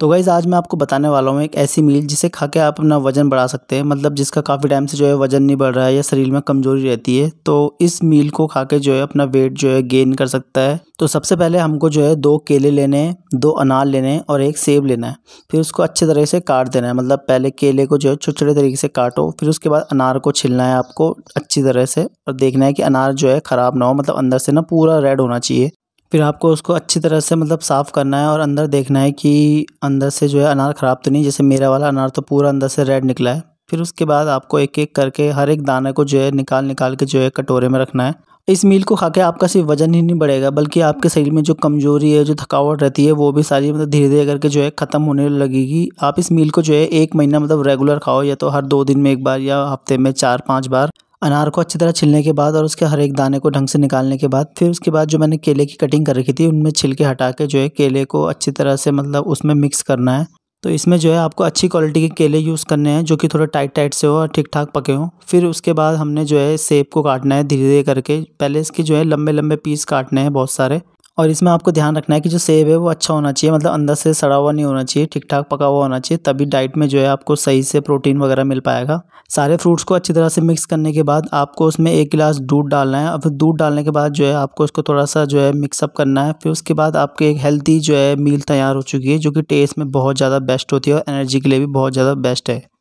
तो गाइज़ आज मैं आपको बताने वाला हूँ एक ऐसी मील जिसे खा के आप अपना वज़न बढ़ा सकते हैं मतलब जिसका काफ़ी टाइम से जो है वज़न नहीं बढ़ रहा है या शरीर में कमज़ोरी रहती है तो इस मील को खा के जो है अपना वेट जो है गेन कर सकता है तो सबसे पहले हमको जो है दो केले लेने हैं दो अनार लेने हैं और एक सेब लेना है फिर उसको अच्छे तरह से काट देना है मतलब पहले केले को जो है छोटे छोटे तरीके से काटो फिर उसके बाद अनार को छिलना है आपको अच्छी तरह से और देखना है कि अनार जो है ख़राब ना हो मतलब अंदर से ना पूरा रेड होना चाहिए फिर आपको उसको अच्छी तरह से मतलब साफ़ करना है और अंदर देखना है कि अंदर से जो है अनार ख़राब तो नहीं जैसे मेरा वाला अनार तो पूरा अंदर से रेड निकला है फिर उसके बाद आपको एक एक करके हर एक दाने को जो है निकाल निकाल के जो है कटोरे में रखना है इस मील को खा के आपका सिर्फ वजन ही नहीं बढ़ेगा बल्कि आपके शरीर में जो कमज़ोरी है जो थकावट रहती है वो भी सारी मतलब धीरे धीरे करके जो है ख़त्म होने लगेगी आप इस मील को जो है एक महीना मतलब रेगुलर खाओ या तो हर दो दिन में एक बार या हफ्ते में चार पाँच बार अनार को अच्छी तरह छिलने के बाद और उसके हर एक दाने को ढंग से निकालने के बाद फिर उसके बाद जो मैंने केले की कटिंग कर रखी थी उनमें छिलके हटा के जो है केले को अच्छी तरह से मतलब उसमें मिक्स करना है तो इसमें जो है आपको अच्छी क्वालिटी के केले यूज़ करने हैं जो कि थोड़े टाइट टाइट से हो और ठीक ठाक पके हों फिर उसके बाद हमने जो है सेब को काटना है धीरे धीरे करके पहले इसके जो है लंबे लंबे पीस काटने हैं बहुत सारे और इसमें आपको ध्यान रखना है कि जो सेब है वो अच्छा होना चाहिए मतलब अंदर से सड़ा हुआ नहीं होना चाहिए ठीक ठाक पका हुआ होना चाहिए तभी डाइट में जो है आपको सही से प्रोटीन वगैरह मिल पाएगा सारे फ्रूट्स को अच्छी तरह से मिक्स करने के बाद आपको उसमें एक गिलास दूध डालना है और फिर दूध डालने के बाद जो है आपको उसको थोड़ा सा जो है मिक्सअप करना है फिर उसके बाद आपके एक हेल्थी जो है मील तैयार हो चुकी है जो कि टेस्ट में बहुत ज़्यादा बेस्ट होती है और एनर्जी के लिए भी बहुत ज़्यादा बेस्ट है